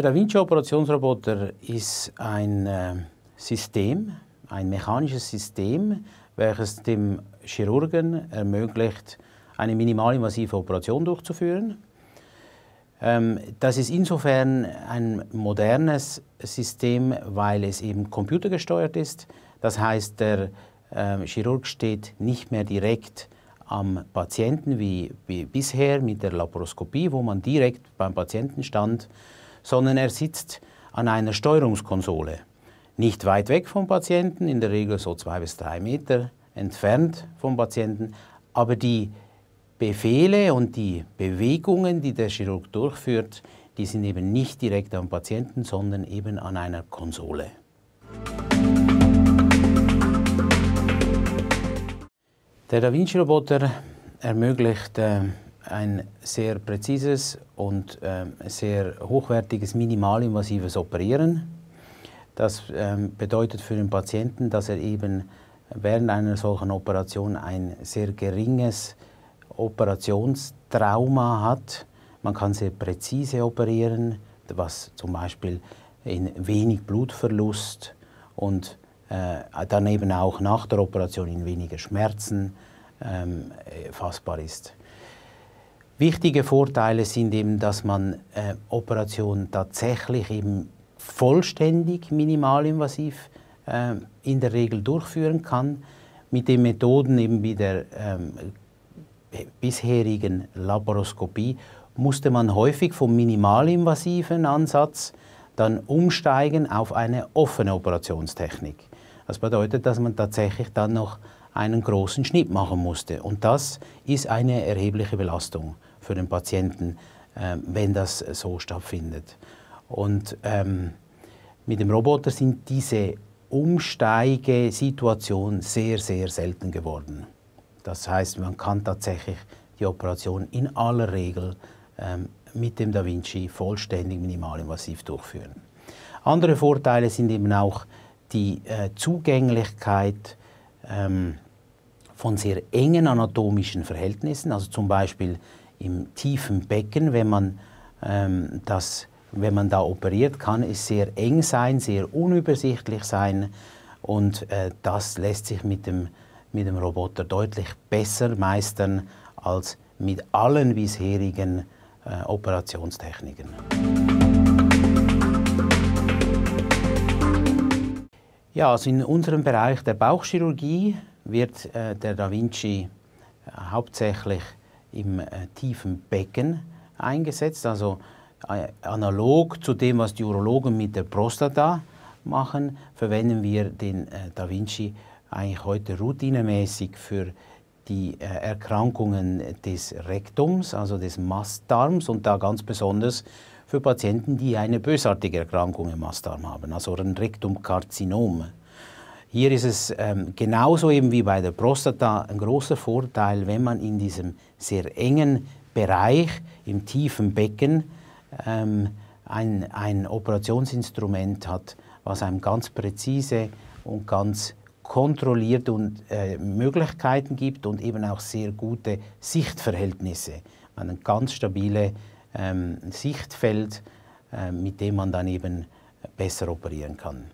Der Da Vinci Operationsroboter ist ein äh, System, ein mechanisches System, welches dem Chirurgen ermöglicht, eine minimalinvasive Operation durchzuführen. Ähm, das ist insofern ein modernes System, weil es eben computergesteuert ist. Das heißt, der ähm, Chirurg steht nicht mehr direkt am Patienten wie, wie bisher mit der Laparoskopie, wo man direkt beim Patienten stand sondern er sitzt an einer Steuerungskonsole. Nicht weit weg vom Patienten, in der Regel so zwei bis drei Meter entfernt vom Patienten, aber die Befehle und die Bewegungen, die der Chirurg durchführt, die sind eben nicht direkt am Patienten, sondern eben an einer Konsole. Der Da Vinci-Roboter ermöglicht ein sehr präzises und ähm, sehr hochwertiges minimalinvasives Operieren. Das ähm, bedeutet für den Patienten, dass er eben während einer solchen Operation ein sehr geringes Operationstrauma hat. Man kann sehr präzise operieren, was zum Beispiel in wenig Blutverlust und äh, eben auch nach der Operation in weniger Schmerzen ähm, äh, fassbar ist. Wichtige Vorteile sind eben, dass man äh, Operationen tatsächlich eben vollständig minimalinvasiv äh, in der Regel durchführen kann, mit den Methoden eben wie der ähm, bisherigen Laparoskopie musste man häufig vom minimalinvasiven Ansatz dann umsteigen auf eine offene Operationstechnik. Das bedeutet, dass man tatsächlich dann noch einen großen Schnitt machen musste. Und das ist eine erhebliche Belastung für den Patienten, ähm, wenn das äh, so stattfindet. Und ähm, mit dem Roboter sind diese Umsteigesituationen sehr, sehr selten geworden. Das heißt, man kann tatsächlich die Operation in aller Regel ähm, mit dem Da Vinci vollständig minimalinvasiv durchführen. Andere Vorteile sind eben auch die äh, Zugänglichkeit ähm, von sehr engen anatomischen Verhältnissen, also zum Beispiel im tiefen Becken, wenn man, ähm, das, wenn man da operiert, kann es sehr eng sein, sehr unübersichtlich sein und äh, das lässt sich mit dem, mit dem Roboter deutlich besser meistern als mit allen bisherigen äh, Operationstechniken. Ja, also in unserem Bereich der Bauchchirurgie wird äh, der Da Vinci äh, hauptsächlich im äh, tiefen Becken eingesetzt, also äh, analog zu dem, was die Urologen mit der Prostata machen, verwenden wir den äh, Da Vinci eigentlich heute routinemäßig für die äh, Erkrankungen des Rektums, also des Mastdarms und da ganz besonders für Patienten, die eine bösartige Erkrankung im Mastdarm haben, also ein Rektumkarzinom. Hier ist es ähm, genauso eben wie bei der Prostata ein großer Vorteil, wenn man in diesem sehr engen Bereich im tiefen Becken ähm, ein, ein Operationsinstrument hat, was einem ganz präzise und ganz kontrolliert und äh, Möglichkeiten gibt und eben auch sehr gute Sichtverhältnisse. Man ein ganz stabiles ähm, Sichtfeld, äh, mit dem man dann eben besser operieren kann.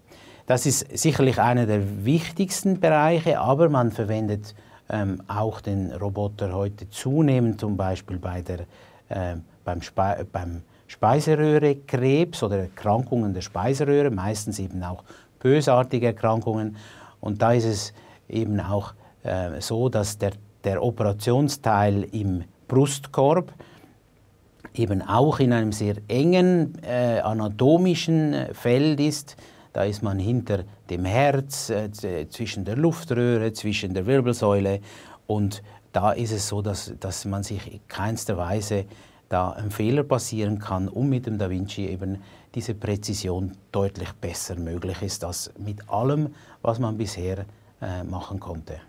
Das ist sicherlich einer der wichtigsten Bereiche, aber man verwendet ähm, auch den Roboter heute zunehmend, zum Beispiel bei der, äh, beim, Spe beim Speiseröhrekrebs oder Erkrankungen der Speiseröhre, meistens eben auch bösartige Erkrankungen. Und da ist es eben auch äh, so, dass der, der Operationsteil im Brustkorb eben auch in einem sehr engen äh, anatomischen äh, Feld ist, da ist man hinter dem Herz, äh, zwischen der Luftröhre, zwischen der Wirbelsäule. Und da ist es so, dass, dass man sich in keinster Weise da ein Fehler passieren kann und mit dem Da Vinci eben diese Präzision deutlich besser möglich ist als mit allem, was man bisher äh, machen konnte.